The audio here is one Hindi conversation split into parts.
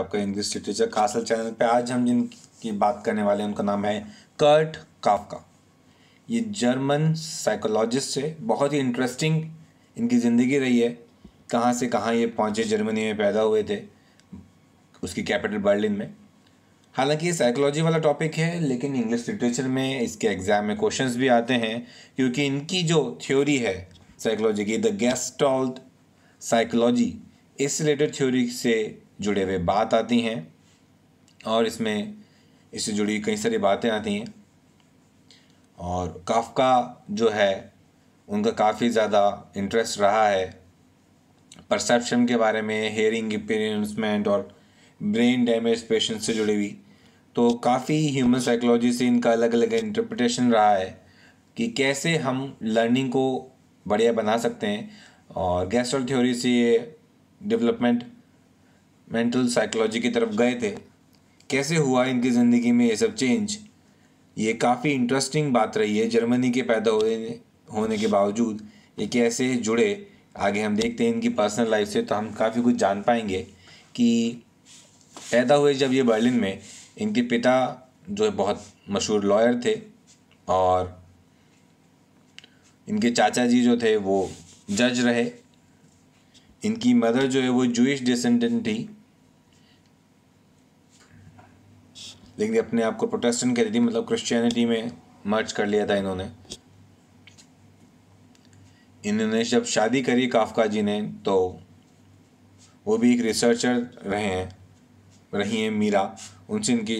आपका इंग्लिश लिटरेचर कासल चैनल पे आज हम जिनकी बात करने वाले हैं उनका नाम है कर्ट काफका ये जर्मन साइकोलॉजिस्ट है बहुत ही इंटरेस्टिंग इनकी ज़िंदगी रही है कहाँ से कहाँ ये पहुँचे जर्मनी में पैदा हुए थे उसकी कैपिटल बर्लिन में हालांकि ये साइकोलॉजी वाला टॉपिक है लेकिन इंग्लिश लिटरेचर में इसके एग्ज़ाम में क्वेश्चंस भी आते हैं क्योंकि इनकी जो थ्योरी है साइकोलॉजी की द गेस्ट साइकोलॉजी इस रिलेटेड थ्योरी से जुड़े हुए बात आती हैं और इसमें इससे जुड़ी कई सारी बातें आती हैं और काफका जो है उनका काफ़ी ज़्यादा इंटरेस्ट रहा है परसेप्शन के बारे में हेयरिंग इंपेरसमेंट और ब्रेन डैमेज पेशेंट से जुड़ी हुई तो काफ़ी ह्यूमन साइकोलॉजी से इनका अलग अलग इंटरप्रटेशन रहा है कि कैसे हम लर्निंग को बढ़िया बना सकते हैं और गैस्ट्रल थ्योरी से ये डेवलपमेंट मेंटल साइकोलॉजी की तरफ गए थे कैसे हुआ इनकी ज़िंदगी में ये सब चेंज ये काफ़ी इंटरेस्टिंग बात रही है जर्मनी के पैदा होने होने के बावजूद ये कैसे जुड़े आगे हम देखते हैं इनकी पर्सनल लाइफ से तो हम काफ़ी कुछ जान पाएंगे कि पैदा हुए जब ये बर्लिन में इनके पिता जो है बहुत मशहूर लॉयर थे और इनके चाचा जी जो थे वो जज रहे इनकी मदर जो है वो जूश डिसेंडेंट थी लेकिन अपने आप को प्रोटेस्टेंट कह थी मतलब क्रिश्चियनिटी में मर्ज कर लिया था इन्होंने इन्होंने जब शादी करी काफका जी ने तो वो भी एक रिसर्चर रहे हैं रही हैं मीरा उनसे इनकी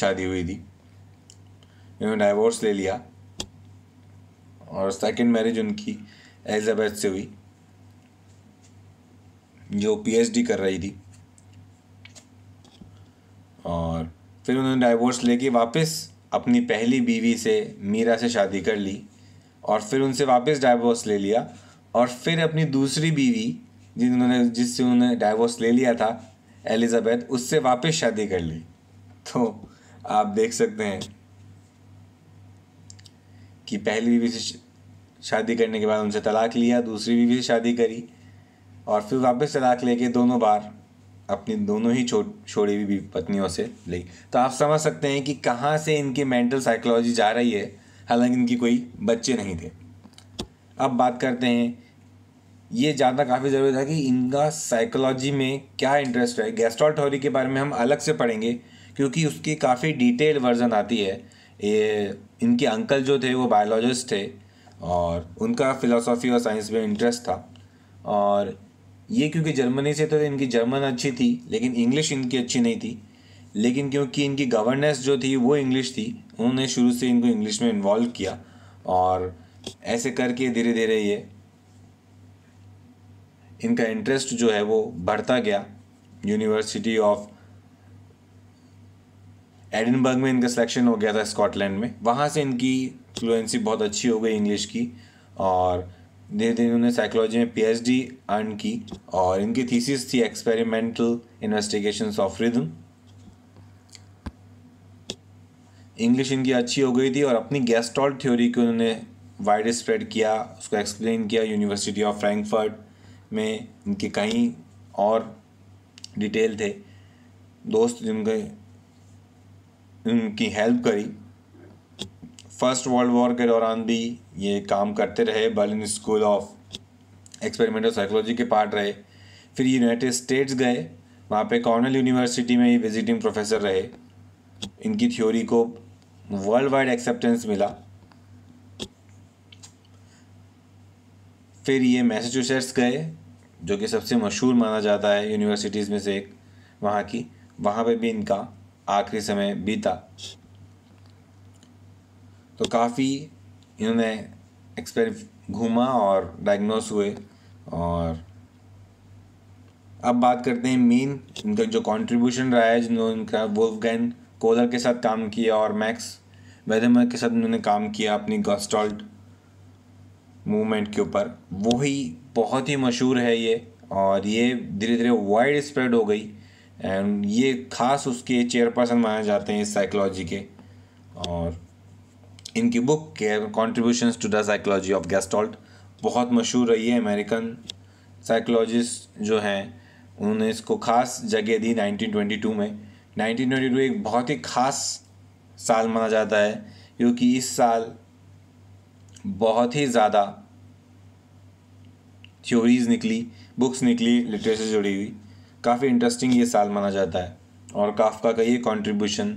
शादी हुई थी इन्होंने डाइवोर्स ले लिया और सेकंड मैरिज उनकी एलिजाबेथ से हुई जो पीएचडी कर रही थी और फिर उन्होंने डाइवोर्स लेके वापस अपनी पहली बीवी से मीरा से शादी कर ली और फिर उनसे वापस डाइवोर्स ले लिया और फिर अपनी दूसरी बीवी जिन्होंने जिससे उन्होंने डाइवोर्स ले लिया था एलिजाबेथ उससे वापस शादी कर ली तो आप देख सकते हैं कि पहली बीवी से शादी करने के बाद उनसे तलाक लिया दूसरी बीवी से शादी करी और फिर वापस तलाक लेके दोनों बार अपनी दोनों ही छो छोड़ी हुई पत्नियों से ली तो आप समझ सकते हैं कि कहाँ से इनकी मेंटल साइकोलॉजी जा रही है हालांकि इनकी कोई बच्चे नहीं थे अब बात करते हैं ये जानना काफ़ी ज़रूरी था कि इनका साइकोलॉजी में क्या इंटरेस्ट है गैस्ट्रॉल थ्योरी के बारे में हम अलग से पढ़ेंगे क्योंकि उसकी काफ़ी डिटेल वर्जन आती है ये इनके अंकल जो थे वो बायोलॉजिस्ट थे और उनका फ़िलासॉफ़ी और साइंस में इंटरेस्ट था और ये क्योंकि जर्मनी से तो इनकी जर्मन अच्छी थी लेकिन इंग्लिश इनकी अच्छी नहीं थी लेकिन क्योंकि इनकी गवर्नेंस जो थी वो इंग्लिश थी उन्होंने शुरू से इनको इंग्लिश में इन्वॉल्व किया और ऐसे करके धीरे धीरे ये इनका इंटरेस्ट जो है वो बढ़ता गया यूनिवर्सिटी ऑफ एडिनबर्ग में इनका सिलेक्शन हो गया था स्कॉटलैंड में वहाँ से इनकी फ्लुएंसी बहुत अच्छी हो गई इंग्लिश की और धीरे धीरे उन्होंने साइकोलॉजी में पीएचडी अर्न की और इनकी थीसिस थी experimental investigations of rhythm English इनकी अच्छी हो गई थी और अपनी गैस्टॉल थ्योरी को उन्होंने वाइड स्प्रेड किया उसको एक्सप्लेन किया यूनिवर्सिटी ऑफ फ्रैंकफर्ट में इनके कई और डिटेल थे दोस्त जिनके उनकी हेल्प करी फर्स्ट वर्ल्ड वॉर के दौरान भी ये काम करते रहे Berlin school of experimental psychology के पार्ट रहे फिर यूनाइटेड स्टेट्स गए वहाँ पे कॉर्नल यूनिवर्सिटी में ही विजिटिंग प्रोफेसर रहे इनकी थ्योरी को वर्ल्ड वाइड एक्सेप्टेंस मिला फिर ये मैसेचुसेट्स गए जो कि सबसे मशहूर माना जाता है यूनिवर्सिटीज़ में से एक वहाँ की वहाँ पे भी इनका आखिरी समय बीता तो काफ़ी इन्होंने एक्सपेरि घूमा और डायग्नोस हुए और अब बात करते हैं मेन इनका जो कंट्रीब्यूशन रहा है जिन्होंने इनका वोल्फगैन कोलर के साथ काम किया और मैक्स वेदमर के साथ इन्होंने काम किया अपनी गस्टॉल्ट मूवमेंट के ऊपर वो ही बहुत ही मशहूर है ये और ये धीरे धीरे वाइड स्प्रेड हो गई एंड ये खास उसके चेयरपर्सन माने जाते हैं इस साइकोलॉजी के और इनकी बुक के contribution to the psychology of Gestalt बहुत मशहूर रही है अमेरिकन साइकोलॉजिस्ट जो हैं उन्होंने इसको खास जगह दी 1922 में 1922 एक बहुत ही खास साल माना जाता है क्योंकि इस साल बहुत ही ज़्यादा थ्योरीज निकली बुक्स निकली लिटरेचर जुड़ी हुई काफ़ी इंटरेस्टिंग ये साल माना जाता है और काफ का ये कॉन्ट्रीब्यूशन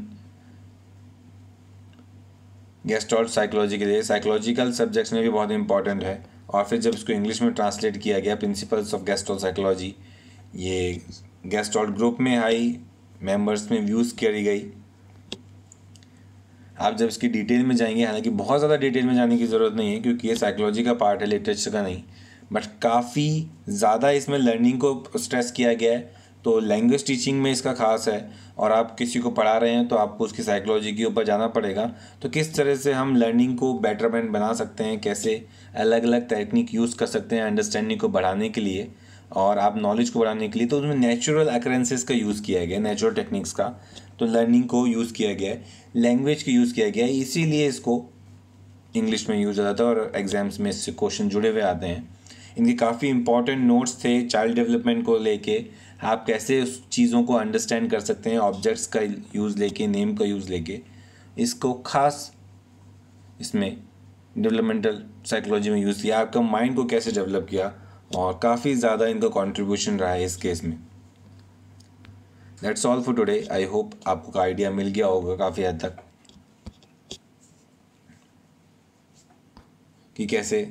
गेस्टॉल साइकोलॉजी के लिए साइकोलॉजिकल सब्जेक्ट्स में भी बहुत इंपॉर्टेंट है और फिर जब इसको इंग्लिश में ट्रांसलेट किया गया प्रिंसिपल्स ऑफ गेस्टॉल साइकोलॉजी ये गेस्टॉल ग्रुप में आई मेंबर्स में व्यूज़ करी गई आप जब इसकी डिटेल में जाएंगे हालांकि बहुत ज़्यादा डिटेल में जाने की ज़रूरत नहीं है क्योंकि ये साइकोलॉजी का पार्ट है लिटरेचर का नहीं बट काफ़ी ज़्यादा इसमें लर्निंग को स्ट्रेस किया गया है तो लैंग्वेज टीचिंग में इसका खास है और आप किसी को पढ़ा रहे हैं तो आपको उसकी साइकोलॉजी के ऊपर जाना पड़ेगा तो किस तरह से हम लर्निंग को बेटरमेंट बना सकते हैं कैसे अलग अलग टेक्निक यूज़ कर सकते हैं अंडरस्टैंडिंग को बढ़ाने के लिए और आप नॉलेज को बढ़ाने के लिए तो उसमें नेचुरल अकरेंसेस का यूज़ किया गया नेचुरल टेक्निक्स का तो लर्निंग को यूज़ किया गया है लैंग्वेज का यूज़ किया गया है इसीलिए इसको इंग्लिश में यूज़ हो जाता है और एग्ज़ाम्स में इससे क्वेश्चन जुड़े हुए आते हैं इनके काफ़ी इंपॉर्टेंट नोट्स थे चाइल्ड डेवलपमेंट को लेके आप कैसे उस चीज़ों को अंडरस्टैंड कर सकते हैं ऑब्जेक्ट्स का यूज़ लेके नेम का यूज़ लेके इसको खास इसमें डेवलपमेंटल साइकोलॉजी में यूज़ किया आपका माइंड को कैसे डेवलप किया और काफ़ी ज़्यादा इनका कॉन्ट्रीब्यूशन रहा है इस केस में that's all for today I hope आपको का आइडिया मिल गया होगा काफ़ी हद तक कि कैसे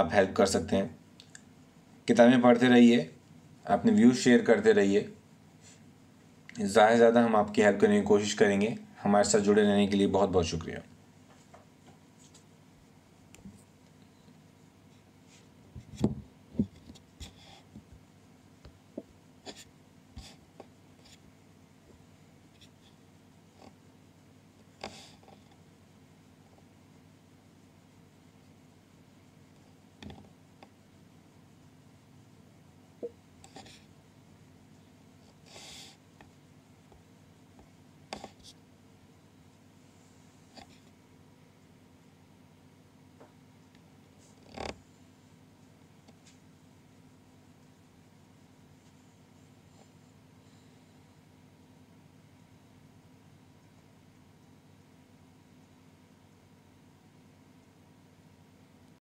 आप हेल्प कर सकते हैं किताबें पढ़ते रहिए अपने व्यूज़ शेयर करते रहिए ज़्यादा से ज़्यादा हम आपकी हेल्प करने की कोशिश करेंगे हमारे साथ जुड़े रहने के लिए बहुत बहुत शुक्रिया